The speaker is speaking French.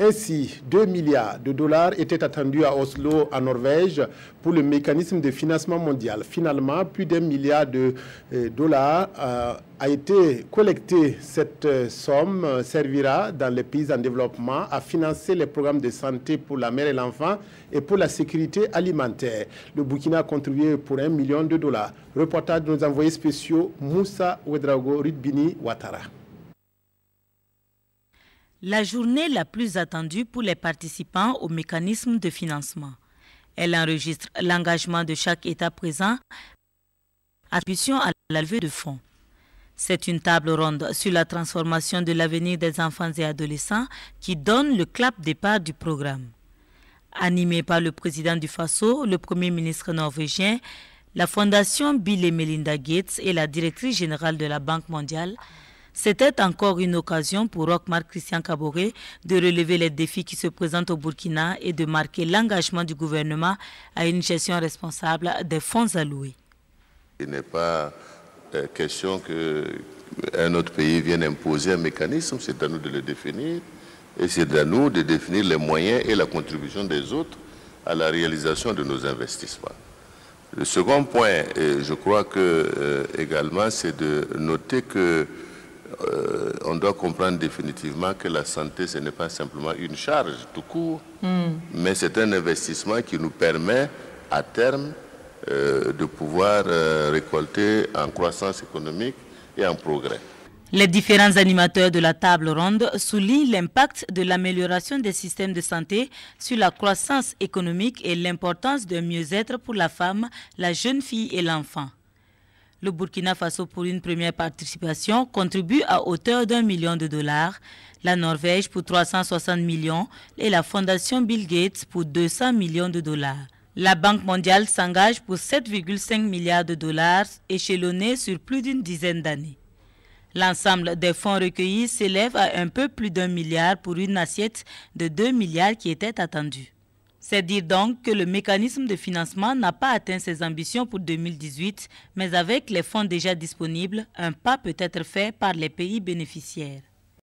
Ainsi, 2 milliards de dollars étaient attendus à Oslo, en Norvège, pour le mécanisme de financement mondial. Finalement, plus d'un milliard de euh, dollars euh, a été collecté. Cette euh, somme servira dans les pays en développement à financer les programmes de santé pour la mère et l'enfant et pour la sécurité alimentaire. Le Burkina a contribué pour un million de dollars. Reportage de nos envoyés spéciaux Moussa Ouedrago Rudbini Ouattara la journée la plus attendue pour les participants au mécanisme de financement. Elle enregistre l'engagement de chaque État présent, attribution à la levée de fonds. C'est une table ronde sur la transformation de l'avenir des enfants et adolescents qui donne le clap départ du programme. Animée par le président du FASO, le premier ministre norvégien, la fondation Bill et Melinda Gates et la directrice générale de la Banque mondiale, c'était encore une occasion pour Rockmar Christian Caboret de relever les défis qui se présentent au Burkina et de marquer l'engagement du gouvernement à une gestion responsable des fonds alloués. Il n'est pas euh, question qu'un autre pays vienne imposer un mécanisme, c'est à nous de le définir et c'est à nous de définir les moyens et la contribution des autres à la réalisation de nos investissements. Le second point, euh, je crois que euh, également, c'est de noter que euh, on doit comprendre définitivement que la santé, ce n'est pas simplement une charge tout court, hmm. mais c'est un investissement qui nous permet à terme euh, de pouvoir euh, récolter en croissance économique et en progrès. Les différents animateurs de la table ronde soulignent l'impact de l'amélioration des systèmes de santé sur la croissance économique et l'importance de mieux-être pour la femme, la jeune fille et l'enfant. Le Burkina Faso, pour une première participation, contribue à hauteur d'un million de dollars, la Norvège pour 360 millions et la Fondation Bill Gates pour 200 millions de dollars. La Banque mondiale s'engage pour 7,5 milliards de dollars échelonnés sur plus d'une dizaine d'années. L'ensemble des fonds recueillis s'élève à un peu plus d'un milliard pour une assiette de 2 milliards qui était attendue. C'est dire donc que le mécanisme de financement n'a pas atteint ses ambitions pour 2018, mais avec les fonds déjà disponibles, un pas peut être fait par les pays bénéficiaires.